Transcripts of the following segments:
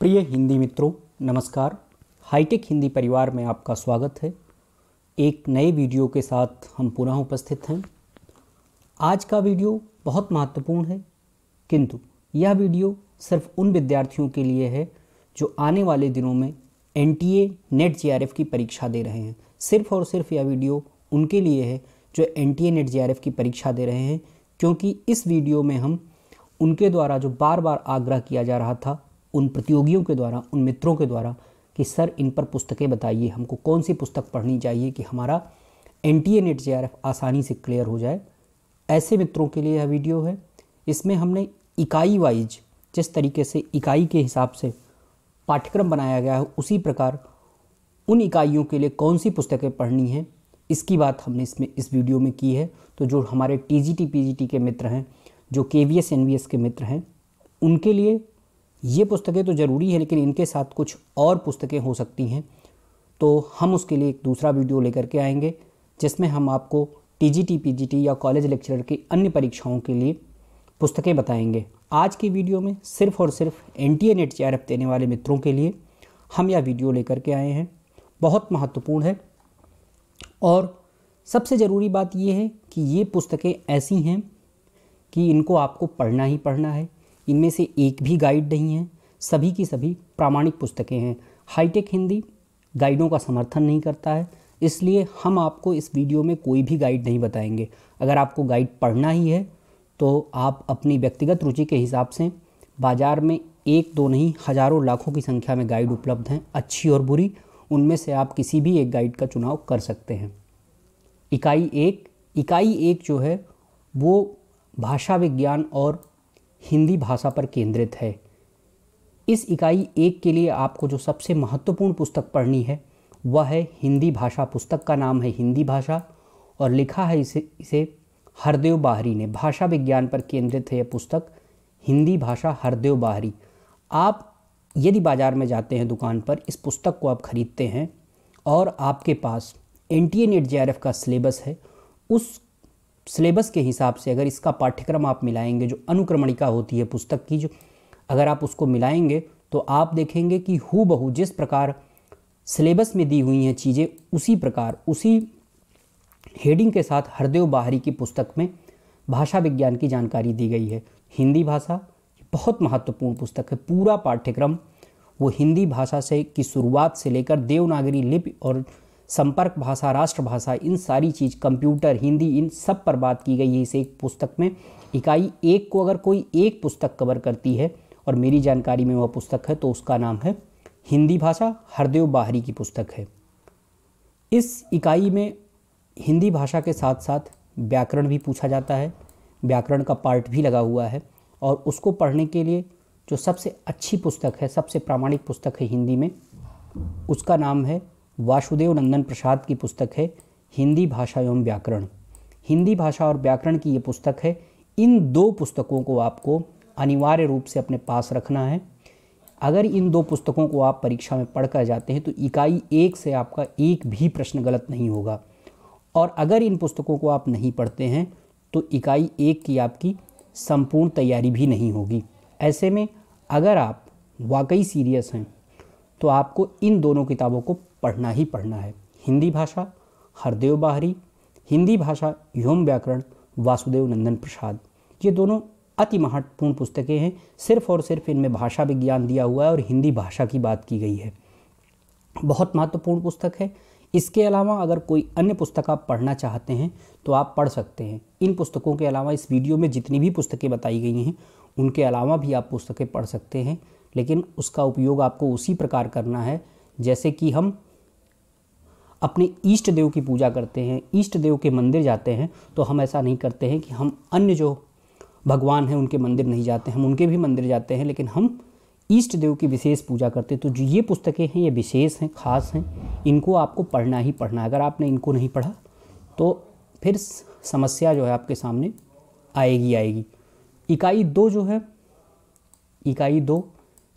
प्रिय हिंदी मित्रों नमस्कार हाईटेक हिंदी परिवार में आपका स्वागत है एक नए वीडियो के साथ हम पुनः उपस्थित हैं आज का वीडियो बहुत महत्वपूर्ण है किंतु यह वीडियो सिर्फ उन विद्यार्थियों के लिए है जो आने वाले दिनों में N T A NET J R F की परीक्षा दे रहे हैं सिर्फ और सिर्फ यह वीडियो उनके लिए है जो N T A NET J R F की परीक्षा दे रहे हैं क्योंकि इस वीडियो में हम उनके द्वारा जो बार बार आग्रह किया जा रहा था उन प्रतियोगियों के द्वारा उन मित्रों के द्वारा कि सर इन पर पुस्तकें बताइए हमको कौन सी पुस्तक पढ़नी चाहिए कि हमारा N T A NET J आसानी से क्लियर हो जाए ऐसे मित्रों के लिए यह वीडियो है इसमें हमने इकाई वाइज जिस तरीके से इकाई के हिसाब से पाठ्यक्रम बनाया गया है उसी प्रकार उन इकाइयों के लिए कौन सी पुस्तकें पढ़नी हैं इसकी बात हमने इसमें इस वीडियो में की है तो जो हमारे T G T P G T के मित्र हैं जो K V S N V S के मित्र हैं उनके लिए ये पुस्तकें तो ज़रूरी हैं लेकिन इनके साथ कुछ और पुस्तकें हो सकती हैं तो हम उसके लिए एक दूसरा वीडियो लेकर के आएंगे जिसमें हम आपको T T G P G T या कॉलेज लेक्चरर की अन्य परीक्षाओं के लिए पुस्तकें बताएंगे आज की वीडियो में सिर्फ और सिर्फ N T A NET J देने वाले मित्रों के लिए हम यह वीडियो लेकर के आए हैं बहुत महत्वपूर्ण है और सबसे ज़रूरी बात यह है कि ये पुस्तकें ऐसी हैं कि इनको आपको पढ़ना ही पढ़ना है इनमें से एक भी गाइड नहीं है सभी की सभी प्रामाणिक पुस्तकें हैं हाईटेक हिंदी गाइडों का समर्थन नहीं करता है इसलिए हम आपको इस वीडियो में कोई भी गाइड नहीं बताएंगे अगर आपको गाइड पढ़ना ही है तो आप अपनी व्यक्तिगत रुचि के हिसाब से बाज़ार में एक दो नहीं हज़ारों लाखों की संख्या में गाइड उपलब्ध हैं अच्छी और बुरी उनमें से आप किसी भी एक गाइड का चुनाव कर सकते हैं इकाई एक इकाई एक जो है वो भाषा विज्ञान और हिंदी भाषा पर केंद्रित है इस इकाई एक के लिए आपको जो सबसे महत्वपूर्ण पुस्तक पढ़नी है वह है हिंदी भाषा पुस्तक का नाम है हिंदी भाषा और लिखा है इसे इसे हरदेव बाहरी ने भाषा विज्ञान पर केंद्रित है यह पुस्तक हिंदी भाषा हरदेव बाहरी आप यदि बाज़ार में जाते हैं दुकान पर इस पुस्तक को आप ख़रीदते हैं और आपके पास एन टी नेट जे का सिलेबस है उस सिलेबस के हिसाब से अगर इसका पाठ्यक्रम आप मिलाएंगे जो अनुक्रमणिका होती है पुस्तक की जो अगर आप उसको मिलाएंगे तो आप देखेंगे कि हु बहू जिस प्रकार सिलेबस में दी हुई हैं चीज़ें उसी प्रकार उसी हेडिंग के साथ हरदेव बाहरी की पुस्तक में भाषा विज्ञान की जानकारी दी गई है हिंदी भाषा बहुत महत्वपूर्ण पुस्तक है पूरा पाठ्यक्रम वो हिंदी भाषा से की शुरुआत से लेकर देवनागरी लिपि और संपर्क भाषा राष्ट्रभाषा इन सारी चीज़ कंप्यूटर हिंदी इन सब पर बात की गई है इस एक पुस्तक में इकाई एक को अगर कोई एक पुस्तक कवर करती है और मेरी जानकारी में वह पुस्तक है तो उसका नाम है हिंदी भाषा हरदेव बाहरी की पुस्तक है इस इकाई में हिंदी भाषा के साथ साथ व्याकरण भी पूछा जाता है व्याकरण का पार्ट भी लगा हुआ है और उसको पढ़ने के लिए जो सबसे अच्छी पुस्तक है सबसे प्रामाणिक पुस्तक है हिंदी में उसका नाम है वासुदेव नंदन प्रसाद की पुस्तक है हिंदी भाषा एवं व्याकरण हिंदी भाषा और व्याकरण की ये पुस्तक है इन दो पुस्तकों को आपको अनिवार्य रूप से अपने पास रखना है अगर इन दो पुस्तकों को आप परीक्षा में पढ़ कर जाते हैं तो इकाई एक से आपका एक भी प्रश्न गलत नहीं होगा और अगर इन पुस्तकों को आप नहीं पढ़ते हैं तो इकाई एक की आपकी संपूर्ण तैयारी भी नहीं होगी ऐसे में अगर आप वाकई सीरियस हैं तो आपको इन दोनों किताबों को पढ़ना ही पढ़ना है हिंदी भाषा हरदेव बाहरी हिंदी भाषा योम व्याकरण वासुदेव नंदन प्रसाद ये दोनों अति महत्वपूर्ण पुस्तकें हैं सिर्फ और सिर्फ इनमें भाषा विज्ञान दिया हुआ है और हिंदी भाषा की बात की गई है बहुत महत्वपूर्ण पुस्तक है इसके अलावा अगर कोई अन्य पुस्तक आप पढ़ना चाहते हैं तो आप पढ़ सकते हैं इन पुस्तकों के अलावा इस वीडियो में जितनी भी पुस्तकें बताई गई हैं उनके अलावा भी आप पुस्तकें पढ़ सकते हैं लेकिन उसका उपयोग आपको उसी प्रकार करना है जैसे कि हम अपने ईष्ट देव की पूजा करते हैं ईष्ट देव के मंदिर जाते हैं तो हम ऐसा नहीं करते हैं कि हम अन्य जो भगवान हैं उनके मंदिर नहीं जाते हम उनके भी मंदिर जाते हैं लेकिन हम ईष्ट देव की विशेष पूजा करते हैं तो जो ये पुस्तकें हैं ये विशेष हैं खास हैं इनको आपको पढ़ना ही पढ़ना अगर आपने इनको नहीं पढ़ा तो फिर समस्या जो है आपके सामने आएगी आएगी इकाई दो जो है इकाई दो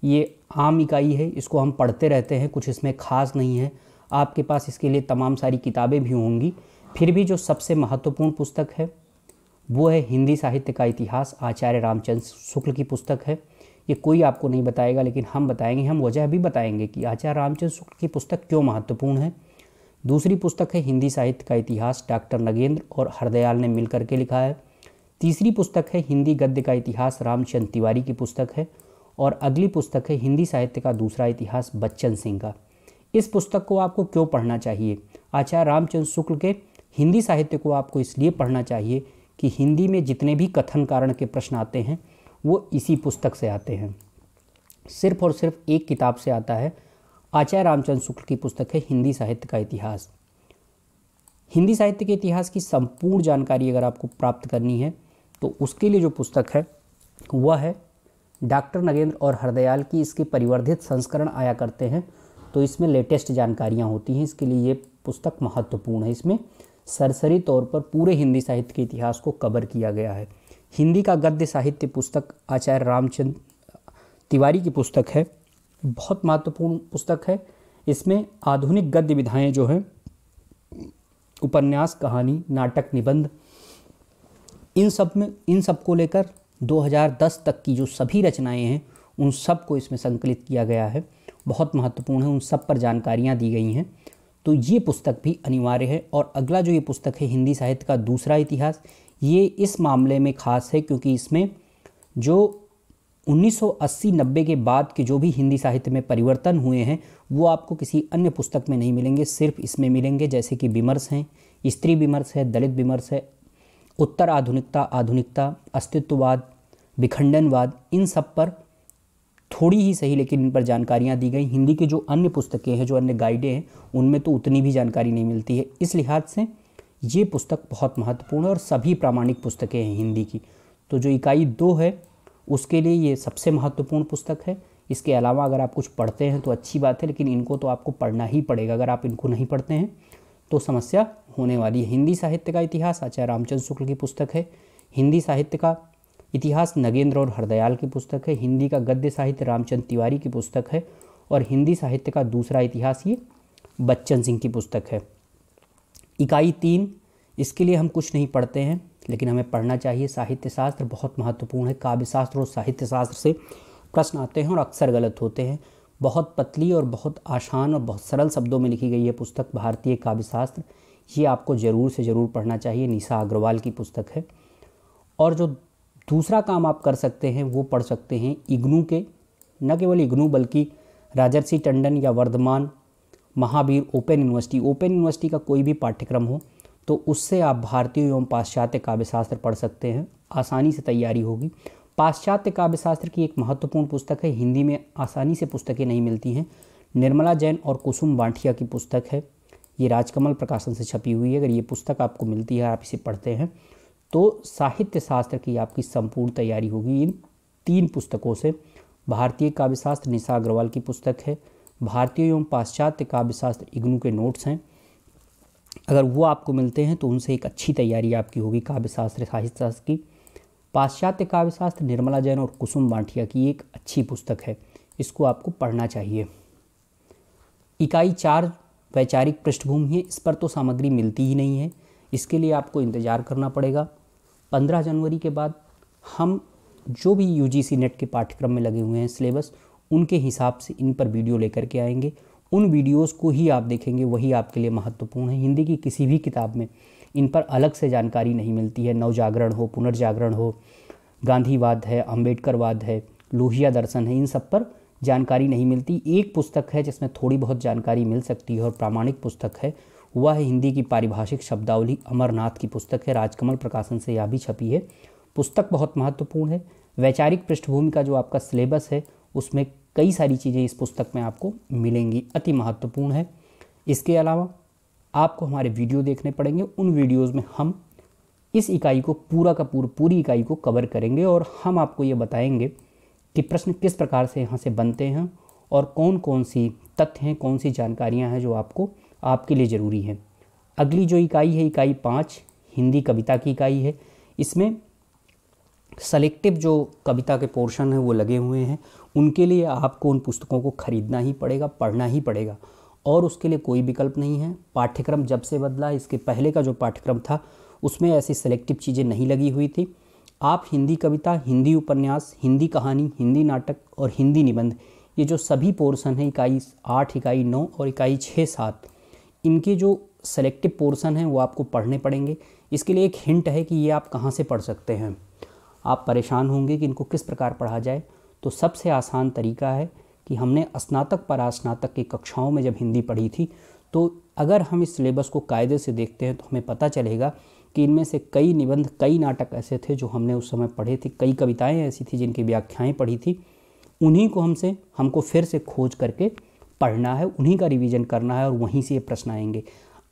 ये आम इकाई है इसको हम पढ़ते रहते हैं कुछ इसमें खास नहीं है आपके पास इसके लिए तमाम सारी किताबें भी होंगी फिर भी जो सबसे महत्वपूर्ण पुस्तक है वो है हिंदी साहित्य का इतिहास आचार्य रामचंद्र शुक्ल की पुस्तक है ये कोई आपको नहीं बताएगा लेकिन हम बताएंगे हम वजह भी बताएंगे कि आचार्य रामचंद्र शुक्ल की पुस्तक क्यों महत्वपूर्ण है दूसरी पुस्तक है हिंदी साहित्य का इतिहास डॉक्टर नगेंद्र और हरदयाल ने मिल के लिखा है तीसरी पुस्तक है हिंदी गद्य का इतिहास रामचंद्र तिवारी की पुस्तक है और अगली पुस्तक है हिंदी साहित्य का दूसरा इतिहास बच्चन सिंह का इस पुस्तक को आपको क्यों पढ़ना चाहिए आचार्य रामचंद्र शुक्ल के हिंदी साहित्य को आपको इसलिए पढ़ना चाहिए कि हिंदी में जितने भी कथन कारण के प्रश्न आते हैं वो इसी पुस्तक से आते हैं सिर्फ और सिर्फ एक किताब से आता है आचार्य रामचंद्र शुक्ल की पुस्तक है हिंदी साहित्य का इतिहास हिंदी साहित्य के इतिहास की संपूर्ण जानकारी अगर आपको प्राप्त करनी है तो उसके लिए जो पुस्तक है वह है डॉक्टर नगेंद्र और हरदयाल की इसके परिवर्धित संस्करण आया करते हैं तो इसमें लेटेस्ट जानकारियाँ होती हैं इसके लिए ये पुस्तक महत्वपूर्ण है इसमें सरसरी तौर पर पूरे हिंदी साहित्य के इतिहास को कवर किया गया है हिंदी का गद्य साहित्य पुस्तक आचार्य रामचंद्र तिवारी की पुस्तक है बहुत महत्वपूर्ण पुस्तक है इसमें आधुनिक गद्य विधाएँ जो हैं उपन्यास कहानी नाटक निबंध इन सब में इन सब को लेकर 2010 तक की जो सभी रचनाएं हैं उन सब को इसमें संकलित किया गया है बहुत महत्वपूर्ण है उन सब पर जानकारियाँ दी गई हैं तो ये पुस्तक भी अनिवार्य है और अगला जो ये पुस्तक है हिंदी साहित्य का दूसरा इतिहास ये इस मामले में ख़ास है क्योंकि इसमें जो 1980-90 के बाद के जो भी हिंदी साहित्य में परिवर्तन हुए हैं वो आपको किसी अन्य पुस्तक में नहीं मिलेंगे सिर्फ इसमें मिलेंगे जैसे कि विमर्श हैं स्त्री विमर्श है दलित विमर्श है उत्तर आधुनिकता आधुनिकता अस्तित्ववाद विखंडनवाद इन सब पर थोड़ी ही सही लेकिन इन पर जानकारियाँ दी गई हिंदी की जो अन्य पुस्तकें हैं जो अन्य गाइडें हैं उनमें तो उतनी भी जानकारी नहीं मिलती है इस लिहाज से ये पुस्तक बहुत महत्वपूर्ण है और सभी प्रामाणिक पुस्तकें हैं हिंदी की तो जो इकाई दो है उसके लिए ये सबसे महत्वपूर्ण पुस्तक है इसके अलावा अगर आप कुछ पढ़ते हैं तो अच्छी बात है लेकिन इनको तो आपको पढ़ना ही पड़ेगा अगर आप इनको नहीं पढ़ते हैं तो समस्या होने वाली है हिंदी साहित्य का इतिहास आचार्य रामचंद्र शुक्ल की पुस्तक है हिंदी साहित्य का इतिहास नगेंद्र और हरदयाल की पुस्तक है हिंदी का गद्य साहित्य रामचंद्र तिवारी की पुस्तक है और हिंदी साहित्य का दूसरा इतिहास ये बच्चन सिंह की पुस्तक है इकाई तीन इसके लिए हम कुछ नहीं पढ़ते हैं लेकिन हमें पढ़ना चाहिए साहित्य शास्त्र बहुत महत्वपूर्ण है काव्य शास्त्र और साहित्य शास्त्र से प्रश्न आते हैं और अक्सर गलत होते हैं बहुत पतली और बहुत आसान और बहुत सरल शब्दों में लिखी गई है पुस्तक भारतीय काव्य शास्त्र ये आपको ज़रूर से ज़रूर पढ़ना चाहिए निशा अग्रवाल की पुस्तक है और जो दूसरा काम आप कर सकते हैं वो पढ़ सकते हैं इग्नू के न केवल इग्नू बल्कि राजर्षि टंडन या Vardhaman Mahavir open university open university का कोई भी पाठ्यक्रम हो तो उससे आप भारतीय एवं पाश्चात्य काव्यशास्त्र पढ़ सकते हैं आसानी से तैयारी होगी पाश्चात्य काव्यशास्त्र की एक महत्वपूर्ण पुस्तक है हिंदी में आसानी से पुस्तकें नहीं मिलती हैं निर्मला जैन और कुसुम बांठिया की पुस्तक है ये राजकमल प्रकाशन से छपी हुई है अगर ये पुस्तक आपको मिलती है आप इसे पढ़ते हैं तो साहित्य शास्त्र की आपकी संपूर्ण तैयारी होगी इन तीन पुस्तकों से भारतीय काव्यशास्त्र निशा अग्रवाल की पुस्तक है भारतीय एवं पाश्चात्य काव्यशास्त्र इग्नू के नोट्स हैं अगर वो आपको मिलते हैं तो उनसे एक अच्छी तैयारी आपकी होगी काव्यशास्त्र साहित्य शास्त्र की पाश्चात्य काव्यशास्त्र निर्मला जैन और कुसुम बांठिया की एक अच्छी पुस्तक है इसको आपको पढ़ना चाहिए इकाई चार वैचारिक पृष्ठभूमि है इस पर तो सामग्री मिलती ही नहीं है इसके लिए आपको इंतज़ार करना पड़ेगा पंद्रह जनवरी के बाद हम जो भी यू नेट के पाठ्यक्रम में लगे हुए हैं सिलेबस उनके हिसाब से इन पर वीडियो लेकर के आएंगे उन वीडियोस को ही आप देखेंगे वही आपके लिए महत्वपूर्ण है हिंदी की किसी भी किताब में इन पर अलग से जानकारी नहीं मिलती है नवजागरण हो पुनर्जागरण हो गांधीवाद है अम्बेडकरवाद है लोहिया दर्शन है इन सब पर जानकारी नहीं मिलती एक पुस्तक है जिसमें थोड़ी बहुत जानकारी मिल सकती है और प्रामाणिक पुस्तक है वह हिंदी की पारिभाषिक शब्दावली अमरनाथ की पुस्तक है राजकमल प्रकाशन से यह भी छपी है पुस्तक बहुत महत्वपूर्ण है वैचारिक पृष्ठभूमि का जो आपका सिलेबस है उसमें कई सारी चीज़ें इस पुस्तक में आपको मिलेंगी अति महत्वपूर्ण है इसके अलावा आपको हमारे वीडियो देखने पड़ेंगे उन वीडियोस में हम इस इकाई को पूरा का पूरा पूरी इकाई को कवर करेंगे और हम आपको ये बताएंगे कि प्रश्न किस प्रकार से यहाँ से बनते हैं और कौन कौन सी तथ्य हैं कौन सी जानकारियाँ हैं जो आपको आपके लिए ज़रूरी है अगली जो इकाई है इकाई पाँच हिंदी कविता की इकाई है इसमें सेलेक्टिव जो कविता के पोर्शन हैं वो लगे हुए हैं उनके लिए आपको उन पुस्तकों को ख़रीदना ही पड़ेगा पढ़ना ही पड़ेगा और उसके लिए कोई विकल्प नहीं है पाठ्यक्रम जब से बदला इसके पहले का जो पाठ्यक्रम था उसमें ऐसी सेलेक्टिव चीज़ें नहीं लगी हुई थी आप हिंदी कविता हिंदी उपन्यास हिंदी कहानी हिंदी नाटक और हिंदी निबंध ये जो सभी पोर्सन हैं इकाई आठ इकाई नौ और इकाई छः सात इनके जो सेलेक्टिव पोर्सन हैं वो आपको पढ़ने पड़ेंगे इसके लिए एक हिंट है कि ये आप कहाँ से पढ़ सकते हैं आप परेशान होंगे कि इनको किस प्रकार पढ़ा जाए तो सबसे आसान तरीका है कि हमने स्नातक परास्नातक की कक्षाओं में जब हिंदी पढ़ी थी तो अगर हम इस सिलेबस को कायदे से देखते हैं तो हमें पता चलेगा कि इनमें से कई निबंध कई नाटक ऐसे थे जो हमने उस समय पढ़े थे कई कविताएं ऐसी थी जिनकी व्याख्याएं पढ़ी थी उन्हीं को हमसे हमको फिर से खोज करके पढ़ना है उन्हीं का रिवीजन करना है और वहीं से ये प्रश्न आएंगे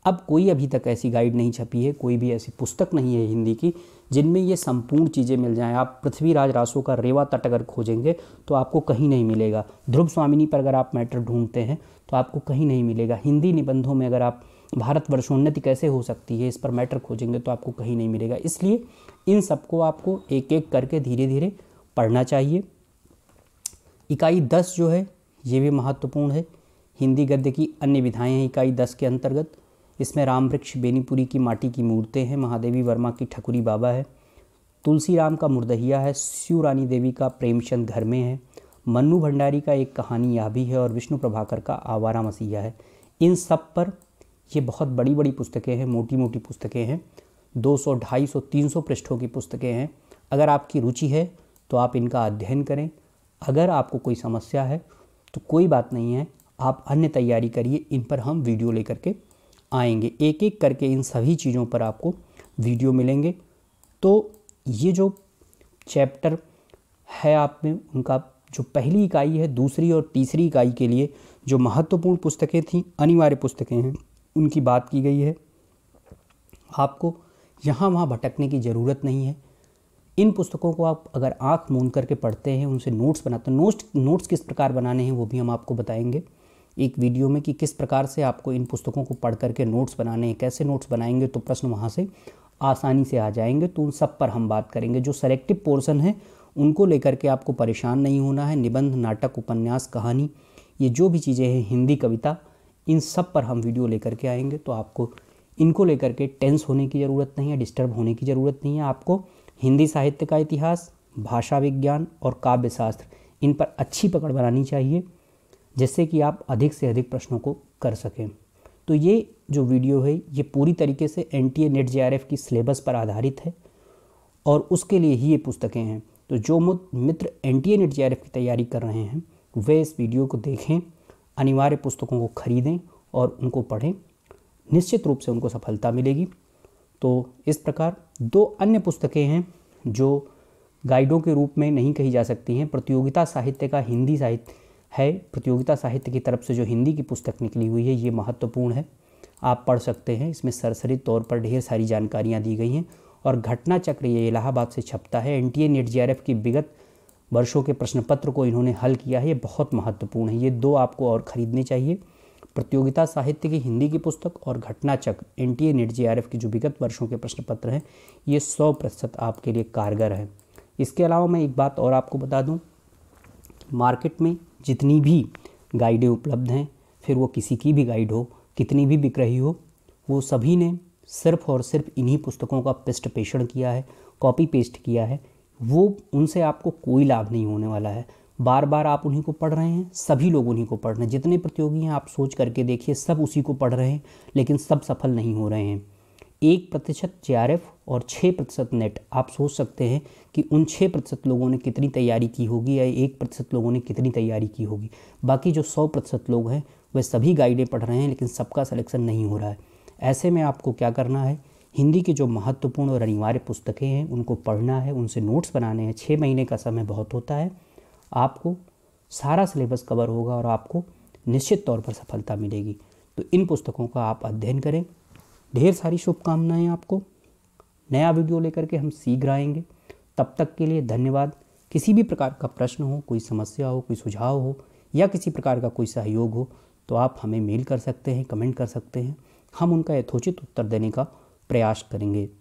अब कोई अभी तक ऐसी गाइड नहीं छपी है कोई भी ऐसी पुस्तक नहीं है हिंदी की जिनमें ये संपूर्ण चीज़ें मिल जाएं आप पृथ्वीराज रासो का रेवा तट अगर खोजेंगे तो आपको कहीं नहीं मिलेगा ध्रुव स्वामिनी पर अगर आप मैटर ढूंढते हैं तो आपको कहीं नहीं मिलेगा हिंदी निबंधों में अगर आप भारत वर्षोन्नति कैसे हो सकती है इस पर मैटर खोजेंगे तो आपको कहीं नहीं मिलेगा इसलिए इन सबको आपको एक एक करके धीरे धीरे पढ़ना चाहिए इकाई दस जो है ये भी महत्वपूर्ण है हिंदी गद्य की अन्य विधाएँ हैं इकाई दस के अंतर्गत इसमें राम वृक्ष बेनीपुरी की माटी की मूर्तें हैं महादेवी वर्मा की ठकुरी बाबा है तुलसी राम का मुर्दहिया है शिव रानी देवी का प्रेमचंद घर में है मन्नू भंडारी का एक कहानी यह भी है और विष्णु प्रभाकर का आवारा मसीहा है इन सब पर ये बहुत बड़ी बड़ी पुस्तकें हैं मोटी मोटी पुस्तकें हैं 200, 250, 300 पृष्ठों की पुस्तकें हैं अगर आपकी रुचि है तो आप इनका अध्ययन करें अगर आपको कोई समस्या है तो कोई बात नहीं है आप अन्य तैयारी करिए इन पर हम वीडियो लेकर के आएंगे एक एक करके इन सभी चीज़ों पर आपको वीडियो मिलेंगे तो ये जो चैप्टर है आप में उनका जो पहली इकाई है दूसरी और तीसरी इकाई के लिए जो महत्वपूर्ण पुस्तकें थीं अनिवार्य पुस्तकें हैं उनकी बात की गई है आपको यहाँ वहाँ भटकने की ज़रूरत नहीं है इन पुस्तकों को आप अगर आँख मूंद करके पढ़ते हैं उनसे नोट्स बनाते हैं नोट्स नोट्स किस प्रकार बनाने हैं वो भी हम आपको बताएंगे एक वीडियो में कि किस प्रकार से आपको इन पुस्तकों को पढ़ करके नोट्स बनाने हैं कैसे नोट्स बनाएंगे तो प्रश्न वहाँ से आसानी से आ जाएंगे तो उन सब पर हम बात करेंगे जो सेलेक्टिव पोर्सन है उनको लेकर के आपको परेशान नहीं होना है निबंध नाटक उपन्यास कहानी ये जो भी चीज़ें हैं हिंदी कविता इन सब पर हम वीडियो लेकर के आएंगे तो आपको इनको लेकर के टेंस होने की ज़रूरत नहीं है डिस्टर्ब होने की ज़रूरत नहीं है आपको हिंदी साहित्य का इतिहास भाषा विज्ञान और काव्य शास्त्र इन पर अच्छी पकड़ बनानी चाहिए जिससे कि आप अधिक से अधिक प्रश्नों को कर सकें तो ये जो वीडियो है ये पूरी तरीके से N T A NET J R F की सिलेबस पर आधारित है और उसके लिए ही ये पुस्तकें हैं तो जो मित्र N T A NET J R F की तैयारी कर रहे हैं वे इस वीडियो को देखें अनिवार्य पुस्तकों को खरीदें और उनको पढ़ें निश्चित रूप से उनको सफलता मिलेगी तो इस प्रकार दो अन्य पुस्तकें हैं जो गाइडों के रूप में नहीं कही जा सकती हैं प्रतियोगिता साहित्य का हिंदी साहित्य है प्रतियोगिता साहित्य की तरफ से जो हिंदी की पुस्तक निकली हुई है ये महत्वपूर्ण है आप पढ़ सकते हैं इसमें सरसरी तौर पर ढेर सारी जानकारियाँ दी गई हैं और घटना चक्र ये इलाहाबाद से छपता है N T A NET J R F की विगत वर्षों के प्रश्न पत्र को इन्होंने हल किया है ये बहुत महत्वपूर्ण है ये दो आपको और ख़रीदने चाहिए प्रतियोगिता साहित्य की हिंदी की पुस्तक और घटनाचक N T A NET J R F की जो विगत वर्षों के प्रश्न पत्र हैं ये सौ प्रतिशत आपके लिए कारगर है इसके अलावा मैं एक बात और आपको बता दूँ मार्केट में जितनी भी गाइडें उपलब्ध हैं फिर वो किसी की भी गाइड हो कितनी भी बिक रही हो वो सभी ने सिर्फ और सिर्फ इन्हीं पुस्तकों का पृष्ठ पेषण किया है कॉपी पेस्ट किया है वो उनसे आपको कोई लाभ नहीं होने वाला है बार बार आप उन्हीं को पढ़ रहे हैं सभी लोग उन्हीं को पढ़ रहे हैं जितने प्रतियोगी हैं आप सोच करके देखिए सब उसी को पढ़ रहे हैं लेकिन सब सफल नहीं हो रहे हैं एक प्रतिशत जे और छः प्रतिशत नेट आप सोच सकते हैं कि उन छः प्रतिशत लोगों ने कितनी तैयारी की होगी या एक प्रतिशत लोगों ने कितनी तैयारी की होगी बाकी जो सौ प्रतिशत लोग हैं वे सभी गाइडें पढ़ रहे हैं लेकिन सबका सिलेक्शन नहीं हो रहा है ऐसे में आपको क्या करना है हिंदी के जो महत्वपूर्ण और अनिवार्य पुस्तकें हैं उनको पढ़ना है उनसे नोट्स बनाने हैं छः महीने का समय बहुत होता है आपको सारा सिलेबस कवर होगा और आपको निश्चित तौर पर सफलता मिलेगी तो इन पुस्तकों का आप अध्ययन करें ढेर सारी शुभकामनाएं आपको नया वीडियो लेकर के हम शीघ्र आएंगे तब तक के लिए धन्यवाद किसी भी प्रकार का प्रश्न हो कोई समस्या हो कोई सुझाव हो या किसी प्रकार का कोई सहयोग हो तो आप हमें मेल कर सकते हैं कमेंट कर सकते हैं हम उनका यथोचित उत्तर देने का प्रयास करेंगे